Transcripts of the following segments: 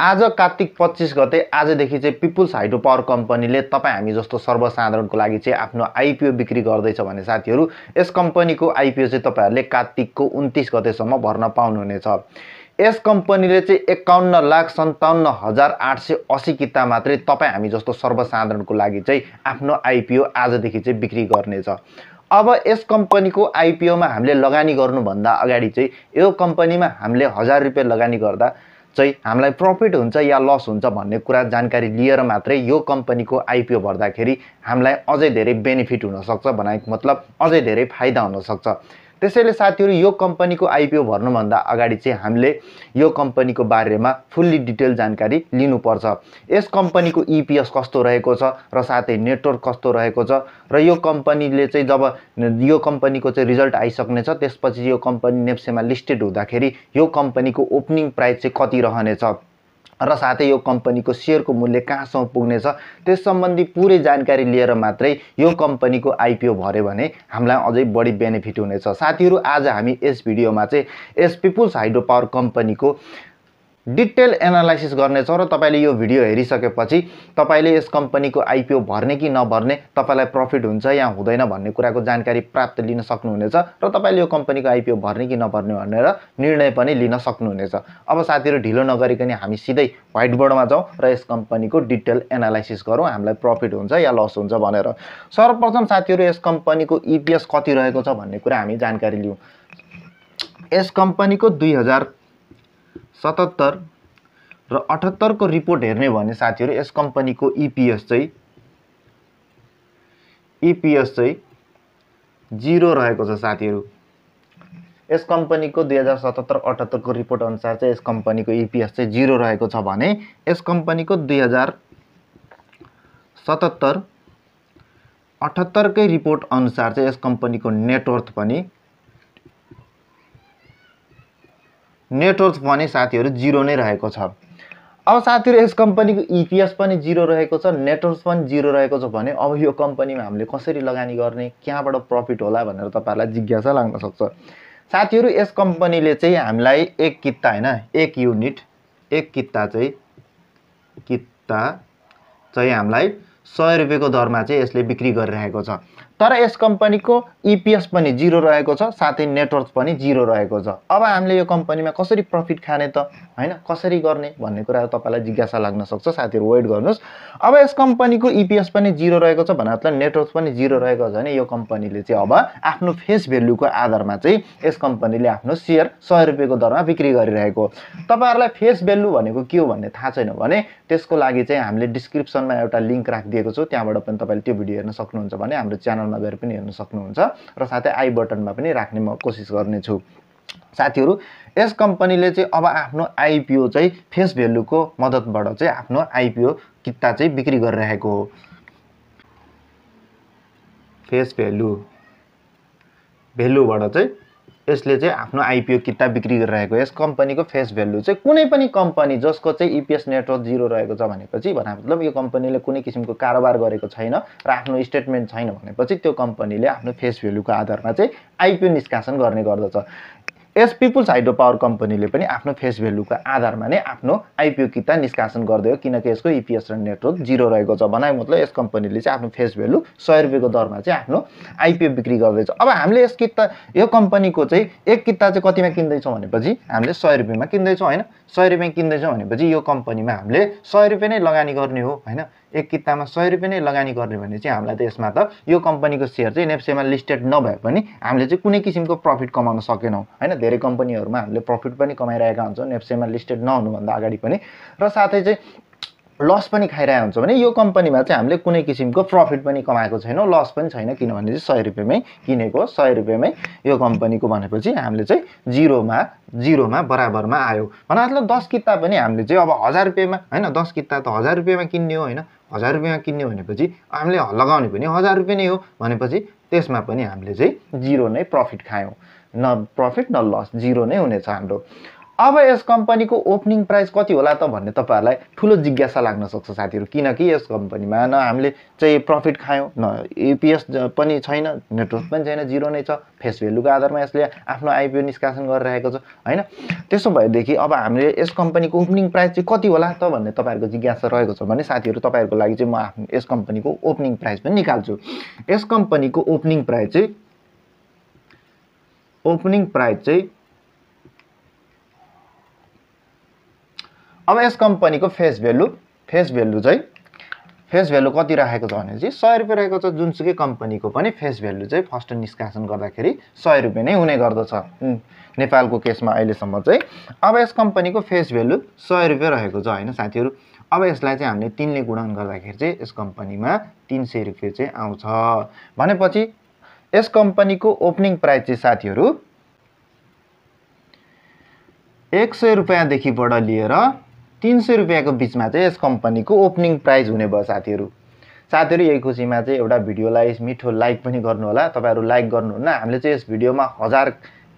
आज कार्तिक पच्चिस गते आजदेखि चाहिँ पिपुल्स हाइड्रो पावर कम्पनीले तपाईँ हामी जस्तो सर्वसाधारणको लागि चाहिँ आफ्नो आइपिओ बिक्री गर्दैछ भने साथीहरू यस कम्पनीको आइपिओ चाहिँ तपाईँहरूले कार्तिकको उन्तिस गतेसम्म भर्न पाउनुहुनेछ यस कम्पनीले चाहिँ एकाउन्न लाख सन्ताउन्न हजार आठ सय असी किता मात्रै तपाईँ हामी जस्तो सर्वसाधारणको लागि चाहिँ आफ्नो आइपिओ आजदेखि चाहिँ बिक्री गर्नेछ अब यस कम्पनीको आइपिओमा हामीले लगानी गर्नुभन्दा अगाडि चाहिँ यो कम्पनीमा हामीले हजार रुपियाँ लगानी गर्दा चाहिँ हामीलाई प्रफिट हुन्छ या लस हुन्छ भन्ने कुरा जानकारी लिएर मात्रै यो कम्पनीको आइपिओ भर्दाखेरि हामीलाई अझै धेरै बेनिफिट हुनसक्छ भने मतलब अझै धेरै फाइदा हुनसक्छ त्यसैले साथीहरू यो कम्पनीको आइपिओ भर्नुभन्दा अगाडि चाहिँ हामीले यो कम्पनीको बारेमा फुल्ली डिटेल जानकारी लिनुपर्छ यस कम्पनीको इपिएस e कस्तो रहेको छ र साथै नेटवर्क कस्तो रहेको छ र यो कम्पनीले चाहिँ जब यो कम्पनीको चाहिँ रिजल्ट आइसक्नेछ त्यसपछि यो कम्पनी नेप्सेमा लिस्टेड हुँदाखेरि यो कम्पनीको ओपनिङ प्राइस चाहिँ कति रहनेछ र साथै यो कम्पनीको सेयरको मूल्य कहाँसम्म पुग्नेछ त्यस सम्बन्धी पुरै जानकारी लिएर मात्रै यो कम्पनीको आइपिओ भर्यो भने हामीलाई अझै बढी बेनिफिट हुनेछ साथीहरू आज हामी यस भिडियोमा चाहिँ यस पिपुल्स हाइड्रो पावर कम्पनीको डिटेल एनालाइसिस गर्नेछौँ र तपाईँले यो भिडियो हेरिसकेपछि तपाईँले यस कम्पनीको आइपिओ भर्ने कि नभर्ने तपाईँलाई प्रफिट हुन्छ या हुँदैन भन्ने कुराको जानकारी प्राप्त लिन सक्नुहुनेछ र तपाईँले यो कम्पनीको आइपिओ भर्ने कि नभर्ने भनेर निर्णय पनि लिन सक्नुहुनेछ अब साथीहरू ढिलो नगरिकन हामी सिधै व्हाइट बोर्डमा जाउँ र यस कम्पनीको डिटेल एनालाइसिस गरौँ हामीलाई प्रफिट हुन्छ या लस हुन्छ भनेर सर्वप्रथम साथीहरू यस कम्पनीको इपिएस कति रहेको छ भन्ने कुरा हामी जानकारी लियौँ यस कम्पनीको दुई हजार सतहत्तर र अठहत्तरको रिपोर्ट हेर्ने भने साथीहरू यस कम्पनीको इपिएस e चाहिँ इपिएस e चाहिँ जिरो रहेको छ साथीहरू यस कम्पनीको दुई हजार सतहत्तर अठहत्तरको रिपोर्ट अनुसार चाहिँ यस कम्पनीको इपिएस e चाहिँ जिरो रहेको छ भने यस कम्पनीको दुई हजार सतहत्तर अठहत्तरकै रिपोर्ट अनुसार चाहिँ यस कम्पनीको नेटवर्थ पनि नेटवर्थ भने साथीहरू जिरो नै रहेको छ अब साथीहरू यस कम्पनीको इपिएस e पनि जिरो रहेको छ नेटवर्क पनि जिरो रहेको छ भने अब यो कम्पनीमा हामीले कसरी लगानी गर्ने कहाँबाट प्रफिट होला भनेर तपाईँहरूलाई जिज्ञासा लाग्न सक्छ साथीहरू यस कम्पनीले चाहिँ हामीलाई एक कित्ता होइन एक युनिट एक किता चाहिँ कित्ता चाहिँ हामीलाई सय रुपियाँको दरमा चाहिँ यसले बिक्री गरिरहेको छ तर यस कम्पनीको इपिएस e पनि जिरो रहेको छ साथै नेटवर्क पनि जिरो रहेको छ अब हामीले यो कम्पनीमा कसरी प्रफिट खाने त होइन कसरी गर्ने भन्ने कुरा तपाईँलाई जिज्ञासा लाग्न सक्छ साथीहरू वेट गर्नुहोस् अब यस कम्पनीको इपिएस e पनि जिरो रहेको छ भन्नाले नेटवर्क पनि जिरो रहेको छ भने यो कम्पनीले चाहिँ अब आफ्नो फेस भेल्युको आधारमा चाहिँ यस कम्पनीले आफ्नो सेयर सय रुपियाँको दरमा बिक्री गरिरहेको तपाईँहरूलाई फेस भेल्यु भनेको के हो भन्ने थाहा छैन भने त्यसको लागि चाहिँ हामीले डिस्क्रिप्सनमा एउटा लिङ्क राखिदिएको छु त्यहाँबाट पनि तपाईँले त्यो भिडियो हेर्न सक्नुहुन्छ भने हाम्रो च्यानल च्यानलमा गएर पनि हेर्न सक्नुहुन्छ र साथै आई बटनमा पनि राख्ने म कोसिस गर्नेछु साथीहरू यस कम्पनीले चाहिँ अब आफ्नो आइपिओ चाहिँ फेस भेल्युको मद्दतबाट चाहिँ आफ्नो आइपिओ किता चाहिँ बिक्री गरिरहेको हो फेस भेल्यु भेल्युबाट चाहिँ यसले चाहिँ आफ्नो आइपिओ किताब बिक्री गरिरहेको यस कम्पनीको फेस भेल्यु चाहिँ कुनै पनि कम्पनी जसको चाहिँ इपिएस नेटवर्क जिरो रहेको छ भनेपछि भने मतलब यो कम्पनीले कुनै किसिमको कारोबार गरेको छैन र आफ्नो स्टेटमेन्ट छैन भनेपछि त्यो कम्पनीले आफ्नो फेस भेल्युको आधारमा चाहिँ आइपिओ निष्कासन गर्ने गर्दछ यस पिपुल्स हाइड्रो पावर कम्पनीले पनि आफ्नो फेस भेल्युको आधारमा नै आफ्नो आइपिओ किता निष्कासन गरिदियो किनकि यसको इपिएस e र नेटवर्क जिरो रहेको छ भनाइ मतलब यस कम्पनीले चाहिँ आफ्नो फेस भेल्यु सय रुपियाँको दरमा चाहिँ आफ्नो आइपिओ बिक्री गर्दैछ अब हामीले यस किता यो कम्पनीको चाहिँ एक किता चाहिँ कतिमा किन्दैछौँ भनेपछि हामीले सय रुपियाँमा किन्दैछौँ होइन सय रुपियाँ किन्दैछौँ भनेपछि यो कम्पनीमा हामीले सय रुपियाँ नै लगानी गर्ने हो होइन एक कितामा सय रुपियाँ नै लगानी गर्ने भने चाहिँ हामीलाई त यसमा त यो कम्पनीको सेयर चाहिँ नेप्सेमा लिस्टेड नभए पनि हामीले चाहिँ कुनै किसिमको प्रफिट कमाउन सकेनौँ होइन धेरै कम्पनीहरूमा हामीले प्रफिट पनि कमाइरहेका हुन्छौँ नेप्सेमा लिस्टेड नहुनुभन्दा अगाडि पनि र साथै चाहिँ लस पनि खाइरहेको हुन्छ भने यो कम्पनीमा चाहिँ हामीले कुनै किसिमको प्रफिट पनि कमाएको छैनौँ लस पनि छैन किनभने चाहिँ सय रुपियाँमै किनेको सय रुपियाँमै यो कम्पनीको भनेपछि हामीले चाहिँ जिरोमा जिरोमा बराबरमा आयो भने दस किता पनि हामीले चाहिँ अब हजार रुपियाँमा होइन दस किता त हजार रुपियाँमा किन्ने हो होइन हजार रुपियाँमा किन्ने भनेपछि हामीले लगाउने पनि हजार रुपियाँ नै हो भनेपछि त्यसमा पनि हामीले चाहिँ जिरो नै प्रफिट खायौँ न प्रफिट न लस जिरो नै हुनेछ हाम्रो अब यस कम्पनीको ओपनिङ प्राइस कति होला त भन्ने तपाईँहरूलाई ठुलो जिज्ञासा लाग्न सक्छ साथीहरू किनकि यस कम्पनीमा न हामीले चाहिँ प्रफिट खायौँ न इपिएस पनि छैन नेटवर्क पनि छैन जिरो नै छ फेस भेल्युको आधारमा यसले आफ्नो आइपिओ निष्कासन गरिरहेको छ होइन त्यसो भएदेखि अब हामीले यस कम्पनीको ओपनिङ प्राइस चाहिँ कति होला त भन्ने तपाईँहरूको जिज्ञासा रहेको छ भने साथीहरू तपाईँहरूको लागि चाहिँ म आफ्नो यस कम्पनीको ओपनिङ प्राइस पनि निकाल्छु यस कम्पनीको ओपनिङ प्राइस चाहिँ ओपनिङ प्राइस चाहिँ अब यस कम्पनीको फेस भेल्यु फेस भेल्यु चाहिँ फेस भेल्यु कति राखेको छ भने चाहिँ सय रुपियाँ रहेको छ जुनसुकै कम्पनीको पनि फेस भेल्यु चाहिँ फर्स्ट निष्कासन गर्दाखेरि सय रुपियाँ नै हुने गर्दछ नेपालको केसमा अहिलेसम्म चाहिँ अब यस कम्पनीको फेस भेल्यु सय रुपियाँ रहेको छ होइन साथीहरू अब यसलाई चाहिँ हामीले तिनले गुणन गर्दाखेरि चाहिँ यस कम्पनीमा तिन सय रुपियाँ चाहिँ आउँछ भनेपछि यस कम्पनीको ओपनिङ प्राइस चाहिँ साथीहरू एक सय रुपियाँदेखिबाट लिएर तिन सय रुपियाँको बिचमा चाहिँ यस कम्पनीको ओपनिङ प्राइस हुने भयो साथीहरू साथीहरू यही खुसीमा चाहिँ एउटा भिडियोलाई मिठो लाइक पनि गर्नुहोला तपाईँहरू लाइक गर्नुहुन्न हामीले चाहिँ यस भिडियोमा हजार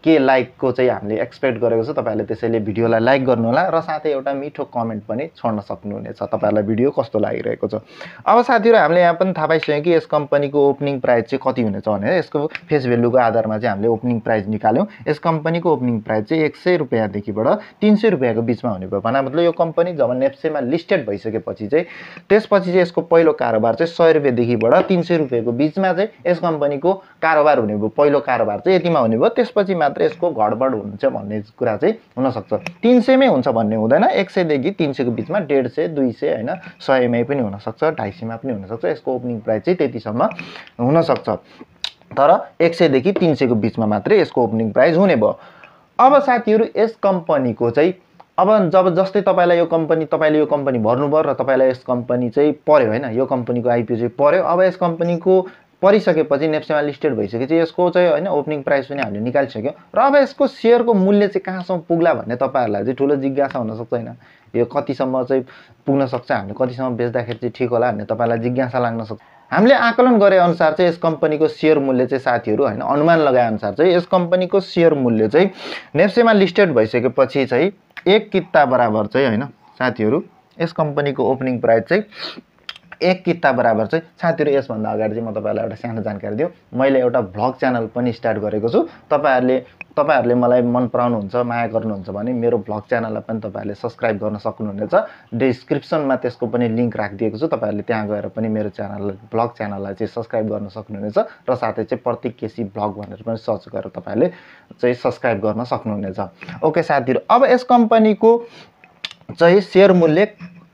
के लाइकको चाहिँ हामीले एक्सपेक्ट गरेको छ तपाईँहरूले त्यसैले भिडियोलाई लाइक गर्नुहोला र साथै एउटा मिठो कमेन्ट पनि छोड्न सक्नुहुनेछ तपाईँहरूलाई भिडियो कस्तो लागिरहेको छ अब साथीहरू हामीले यहाँ पनि थाहा पाइसक्यौँ कि यस कम्पनीको ओपनिङ प्राइस चाहिँ कति हुनेछ भनेर यसको फेस भेल्युको आधारमा चाहिँ हामीले ओपनिङ प्राइस निकाल्यौँ यस कम्पनीको ओपनिङ प्राइस चाहिँ एक सय रुपियाँदेखिबाट तिन सय रुपियाँको बिचमा हुने भयो भने मतलब यो कम्पनी जब नेप्सेमा लिस्टेड भइसकेपछि चाहिँ त्यसपछि चाहिँ यसको पहिलो कारोबार चाहिँ सय रुपियाँदेखिबाट तिन सय रुपियाँको बिचमा चाहिँ यस कम्पनीको कारोबार हुने भयो पहिलो कारोबार चाहिँ यतिमा हुने भयो त्यसपछि मात्र मात्र यसको घडबड हुन्छ भन्ने कुरा चाहिँ हुनसक्छ तिन सयमै हुन्छ भन्ने हुँदैन एक सयदेखि तिन सयको बिचमा डेढ सय दुई सय होइन सयमै पनि हुनसक्छ ढाई सयमा पनि हुनसक्छ यसको ओपनिङ प्राइस चाहिँ त्यतिसम्म हुनसक्छ तर एक सयदेखि तिन सयको बिचमा मात्रै यसको ओपनिङ प्राइस हुने भयो अब साथीहरू यस कम्पनीको चाहिँ अब जब जस्तै तपाईँलाई यो कम्पनी तपाईँले यो कम्पनी भर्नुभयो र तपाईँलाई यस कम्पनी चाहिँ पऱ्यो होइन यो कम्पनीको आइपिओ चाहिँ पऱ्यो अब यस कम्पनीको परिसकेपछि नेप्सेमा लिस्टेड भइसकेपछि यसको चाहिँ होइन ओपनिङ प्राइस पनि हामीले निकालिसक्यौँ र अब यसको सेयरको मूल्य चाहिँ कहाँसम्म पुग्ला भन्ने तपाईँहरूलाई चाहिँ ठुलो जिज्ञासा हुनसक्छ होइन यो कतिसम्म चाहिँ पुग्न सक्छ हामीले कतिसम्म बेच्दाखेरि चाहिँ ठिक होला भन्ने तपाईँलाई जिज्ञासा लाग्न सक्छ हामीले आकलन गरे अनुसार चाहिँ यस कम्पनीको सेयर मूल्य चाहिँ साथीहरू होइन अनुमान लगाएअनुसार चाहिँ यस कम्पनीको सेयर मूल्य चाहिँ नेप्सेमा लिस्टेड भइसकेपछि चाहिँ एक किता बराबर चाहिँ होइन साथीहरू यस कम्पनीको ओपनिङ प्राइस चाहिँ एक किताब बराबर चाहिँ साथीहरू यसभन्दा अगाडि चाहिँ म तपाईँहरूलाई एउटा सानो जानकारी दिउँ मैले एउटा भ्लग च्यानल पनि स्टार्ट गरेको छु तपाईँहरूले तपाईँहरूले मलाई मन पराउनुहुन्छ माया गर्नुहुन्छ भने मेरो भ्लग च्यानललाई पनि तपाईँहरूले सब्सक्राइब गर्न सक्नुहुनेछ डिस्क्रिप्सनमा त्यसको पनि लिङ्क राखिदिएको छु तपाईँहरूले त्यहाँ गएर पनि मेरो च्यानल भ्लग च्यानललाई चाहिँ सब्सक्राइब गर्न सक्नुहुनेछ र साथै चाहिँ प्रतीक केसी भ्लग भनेर पनि सर्च गरेर तपाईँहरूले चाहिँ सब्सक्राइब गर्न सक्नुहुनेछ ओके साथीहरू अब यस कम्पनीको चाहिँ सेयर मूल्य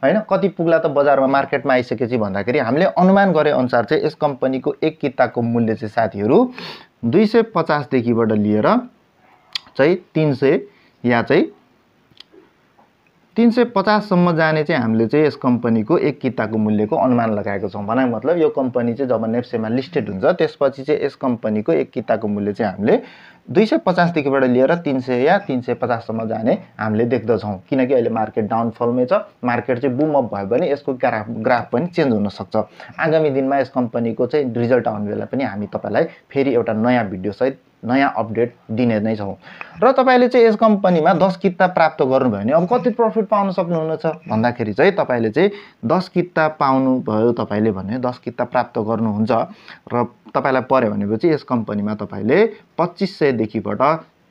होइन कति पुग्ला त बजारमा मार्केटमा आइसकेपछि भन्दाखेरि हामीले अनुमान गरे अनुसार चाहिँ यस कम्पनीको एक किताबको मूल्य चाहिँ साथीहरू दुई सय पचासदेखिबाट लिएर चाहिँ तिन सय या चाहिँ तिन सय पचाससम्म जाने चाहिँ हामीले चाहिँ यस कम्पनीको एक किताको मूल्यको अनुमान लगाएको छौँ भने मतलब यो कम्पनी चाहिँ जब नेप्सेमा लिस्टेड हुन्छ त्यसपछि चाहिँ यस कम्पनीको एक किताको मूल्य चाहिँ हामीले दुई सय पचासदेखिबाट लिएर तिन सय या तिन सय पचाससम्म जाने हामीले देख्दछौँ किनकि अहिले मार्केट डाउनफलमै छ मार्केट चाहिँ बुम अप भयो भने यसको ग्राफ ग्राफ पनि चेन्ज हुनसक्छ आगामी दिनमा यस कम्पनीको चाहिँ रिजल्ट आउने बेला पनि हामी तपाईँलाई फेरि एउटा नयाँ भिडियोसहित नयाँ अपडेट दिने नै छौँ र तपाईँले चाहिँ यस कम्पनीमा दस किता प्राप्त गर्नुभयो भने अब कति प्रफिट पाउन सक्नुहुनेछ भन्दाखेरि चाहिँ तपाईँले चाहिँ दस किता पाउनुभयो तपाईँले भने दस किता प्राप्त गर्नुहुन्छ र तपाईँलाई पऱ्यो भनेपछि यस कम्पनीमा तपाईँले पच्चिस सयदेखिबाट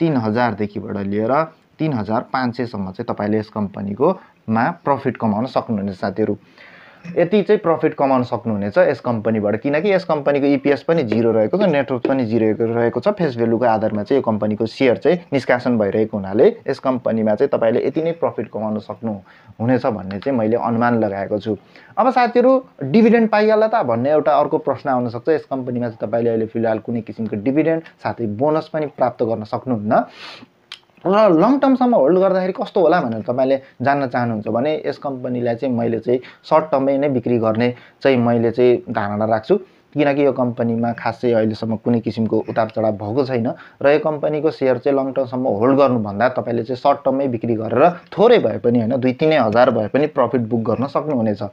तिन हजारदेखिबाट लिएर तिन हजार पाँच सयसम्म चाहिँ तपाईँले यस कम्पनीकोमा प्रफिट कमाउन सक्नुहुनेछ साथीहरू यति चाहिँ प्रफिट कमाउन सक्नुहुनेछ यस कम्पनीबाट किनकि यस कम्पनीको इपिएस e पनि जिरो रहेको छ नेटवर्क पनि जिरो रहेको छ फेस भेल्युको आधारमा चाहिँ यो कम्पनीको सेयर चाहिँ निष्कासन भइरहेको हुनाले यस कम्पनीमा चाहिँ तपाईँले यति नै प्रफिट कमाउन सक्नु हुनेछ भन्ने चाहिँ मैले अनुमान लगाएको छु अब साथीहरू डिभिडेन्ड पाइहाल्ला त भन्ने एउटा अर्को प्रश्न आउनसक्छ यस कम्पनीमा चाहिँ तपाईँले अहिले फिलहाल कुनै किसिमको डिभिडेन्ड साथै बोनस पनि प्राप्त गर्न सक्नुहुन्न र लङ टर्मसम्म होल्ड गर्दाखेरि कस्तो होला भनेर तपाईँले जान्न चाहनुहुन्छ भने यस कम्पनीलाई चाहिँ मैले चाहिँ सर्ट टर्ममै नै बिक्री गर्ने चाहिँ मैले चाहिँ धारणा राख्छु किनकि यो कम्पनीमा खासै अहिलेसम्म कुनै किसिमको उतार चढाव भएको छैन र यो कम्पनीको सेयर चाहिँ लङ टर्मसम्म होल्ड गर्नुभन्दा तपाईँले चाहिँ सर्ट टर्ममै बिक्री गरेर थोरै भए पनि होइन दुई तिनै हजार भए पनि प्रफिट बुक गर्न सक्नुहुनेछ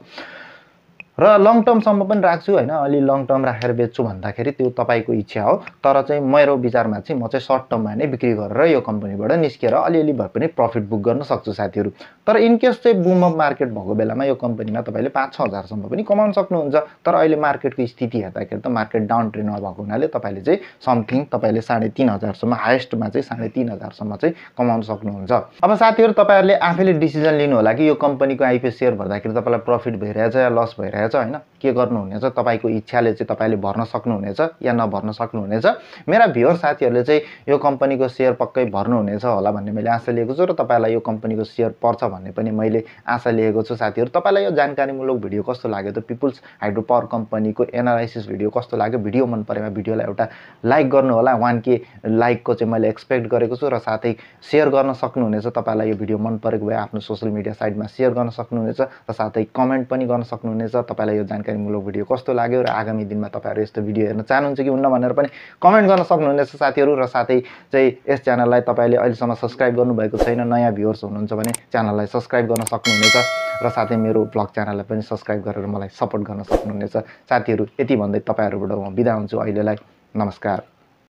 र लङ टर्मसम्म पनि राख्छु होइन अलि लङ टर्म राखेर बेच्छु भन्दाखेरि त्यो तपाईँको इच्छा हो तर चाहिँ मेरो विचारमा चाहिँ म चाहिँ सर्ट टर्ममा नै बिक्री गरेर यो कम्पनीबाट निस्केर अलिअलि भए पनि प्रफिट बुक गर्न सक्छु साथीहरू तर इनकेस चाहिँ अफ मार्केट भएको बेलामा यो कम्पनीमा तपाईँले पाँच छ हजारसम्म पनि कमाउन सक्नुहुन्छ तर अहिले मार्केटको स्थिति हेर्दाखेरि त मार्केट डाउन ट्रेन्डमा भएको हुनाले तपाईँले चाहिँ समथिङ तपाईँले साढे तिन हजारसम्म हाइएस्टमा चाहिँ साढे तिन हजारसम्म चाहिँ कमाउन सक्नुहुन्छ अब साथीहरू तपाईँहरूले आफैले डिसिजन लिनु होला कि यो कम्पनीको आइपिएस सेयर भर्दाखेरि तपाईँलाई प्रफिट भइरहेछ या लस भइरहेछ छ होइन के गर्नुहुनेछ तपाईँको इच्छाले चाहिँ तपाईँले भर्न सक्नुहुनेछ या नभर्न सक्नुहुनेछ मेरा भ्युअर साथीहरूले चाहिँ यो कम्पनीको सेयर पक्कै भर्नुहुनेछ होला भन्ने मैले आशा लिएको छु र तपाईँलाई यो कम्पनीको सेयर पर्छ भन्ने पनि मैले आशा लिएको छु साथीहरू तपाईँलाई यो जानकारीमूलक भिडियो कस्तो लाग्यो त पिपुल्स हाइड्रो पावर कम्पनीको एनालाइसिस भिडियो कस्तो लाग्यो भिडियो मन परेमा भिडियोलाई एउटा लाइक गर्नुहोला वान के लाइकको चाहिँ मैले एक्सपेक्ट गरेको छु र साथै सेयर गर्न सक्नुहुनेछ तपाईँलाई यो भिडियो मन परेको भए आफ्नो सोसियल मिडिया साइटमा सेयर गर्न सक्नुहुनेछ र साथै कमेन्ट पनि गर्न सक्नुहुनेछ तपाईँलाई यो जानकारीमूलक भिडियो कस्तो लाग्यो र आगामी दिनमा तपाईँहरू यस्तो भिडियो हेर्न चाहनुहुन्छ कि हुन्न भनेर पनि कमेन्ट गर्न सक्नुहुनेछ साथीहरू र साथै चाहिँ यस च्यानललाई तपाईँले अहिलेसम्म सब्सक्राइब गर्नुभएको छैन नयाँ भ्युवर्स हुनुहुन्छ भने च्यानललाई सब्सक्राइब गर्न सक्नुहुनेछ र साथै मेरो ब्लग च्यानललाई पनि सब्सक्राइब गरेर मलाई सपोर्ट गर्न सक्नुहुनेछ साथीहरू यति भन्दै तपाईँहरूबाट म बिदा हुन्छु अहिलेलाई नमस्कार